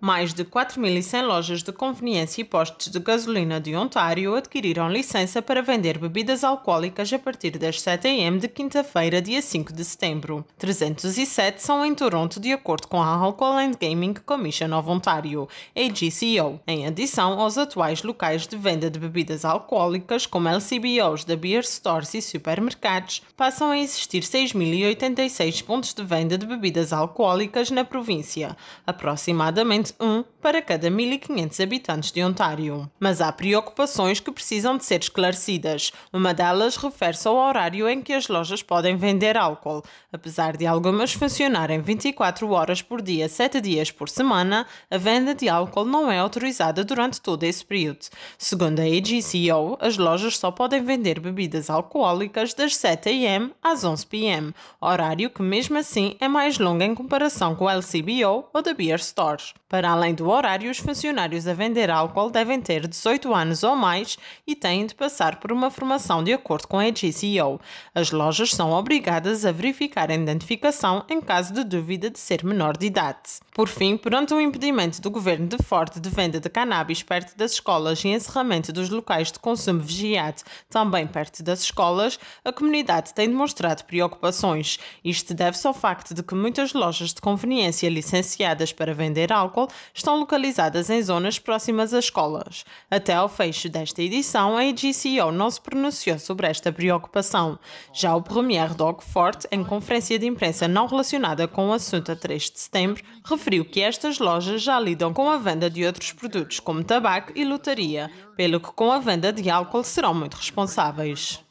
Mais de 4.100 lojas de conveniência e postos de gasolina de Ontário adquiriram licença para vender bebidas alcoólicas a partir das 7 am de quinta-feira, dia 5 de setembro. 307 são em Toronto, de acordo com a Alcohol and Gaming Commission of Ontario, AGCO, em adição aos atuais locais de venda de bebidas alcoólicas, como LCBOs da beer stores e supermercados, passam a existir 6.086 pontos de venda de bebidas alcoólicas na província, aproximadamente um para cada 1.500 habitantes de Ontário. Mas há preocupações que precisam de ser esclarecidas. Uma delas refere-se ao horário em que as lojas podem vender álcool. Apesar de algumas funcionarem 24 horas por dia, 7 dias por semana, a venda de álcool não é autorizada durante todo esse período. Segundo a AGCO, as lojas só podem vender bebidas alcoólicas das 7 a.m. às 11 p.m., horário que mesmo assim é mais longo em comparação com o LCBO ou da Beer Store. Para além do horário, os funcionários a vender álcool devem ter 18 anos ou mais e têm de passar por uma formação de acordo com a GCO. As lojas são obrigadas a verificar a identificação em caso de dúvida de ser menor de idade. Por fim, perante o impedimento do governo de forte de venda de cannabis perto das escolas e encerramento dos locais de consumo vigiado também perto das escolas, a comunidade tem demonstrado preocupações. Isto deve-se ao facto de que muitas lojas de conveniência licenciadas para vender álcool estão localizadas em zonas próximas às escolas. Até ao fecho desta edição, a AGCO não se pronunciou sobre esta preocupação. Já o Premier Doug Ford, em conferência de imprensa não relacionada com o assunto a 3 de setembro, referiu que estas lojas já lidam com a venda de outros produtos, como tabaco e lotaria, pelo que com a venda de álcool serão muito responsáveis.